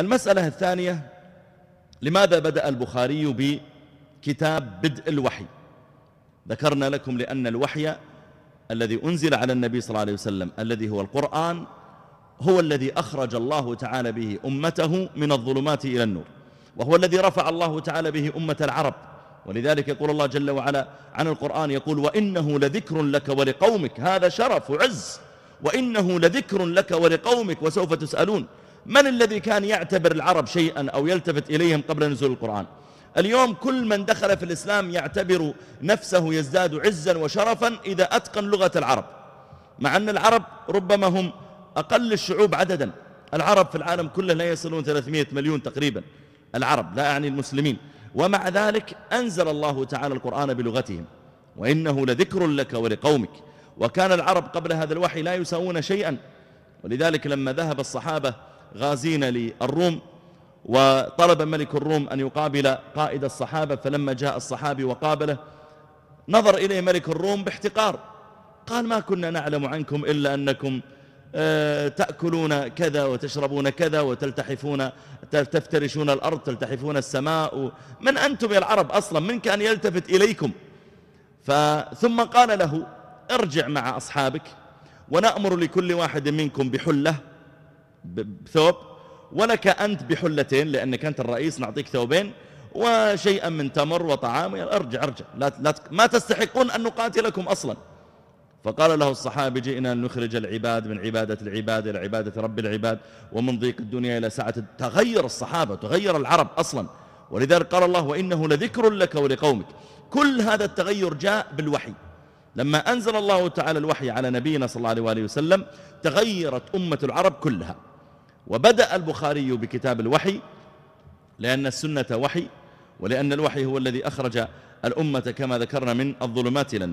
المسألة الثانية لماذا بدأ البخاري بكتاب بدء الوحي ذكرنا لكم لأن الوحي الذي أنزل على النبي صلى الله عليه وسلم الذي هو القرآن هو الذي أخرج الله تعالى به أمته من الظلمات إلى النور وهو الذي رفع الله تعالى به أمة العرب ولذلك يقول الله جل وعلا عن القرآن يقول وإنه لذكر لك ولقومك هذا شرف وعز وإنه لذكر لك ولقومك وسوف تسألون من الذي كان يعتبر العرب شيئا أو يلتفت إليهم قبل نزول القرآن اليوم كل من دخل في الإسلام يعتبر نفسه يزداد عزا وشرفا إذا أتقن لغة العرب مع أن العرب ربما هم أقل الشعوب عددا العرب في العالم كله لا يصلون 300 مليون تقريبا العرب لا أعني المسلمين ومع ذلك أنزل الله تعالى القرآن بلغتهم وإنه لذكر لك ولقومك وكان العرب قبل هذا الوحي لا يساوون شيئا ولذلك لما ذهب الصحابة غازين للروم وطلب ملك الروم أن يقابل قائد الصحابة فلما جاء الصحابي وقابله نظر إليه ملك الروم باحتقار قال ما كنا نعلم عنكم إلا أنكم آه، تأكلون كذا وتشربون كذا وتلتحفون تفترشون الأرض تلتحفون السماء من أنتم يا العرب أصلا من كان يلتفت إليكم ثم قال له ارجع مع أصحابك ونأمر لكل واحد منكم بحلة بثوب ولك أنت بحلتين لأنك أنت الرئيس نعطيك ثوبين وشيئا من تمر وطعام ارجع ارجع لا لا ما تستحقون أن نقاتلكم أصلا فقال له الصحابي جئنا أن نخرج العباد من عبادة العباد إلى عبادة رب العباد ومن ضيق الدنيا إلى ساعة تغير الصحابة تغير العرب أصلا ولذلك قال الله وإنه لذكر لك ولقومك كل هذا التغير جاء بالوحي لما أنزل الله تعالى الوحي على نبينا صلى الله عليه وآله وسلم تغيرت أمة العرب كلها وبدأ البخاري بكتاب الوحي لأن السنة وحي ولأن الوحي هو الذي أخرج الأمة كما ذكرنا من الظلمات إلى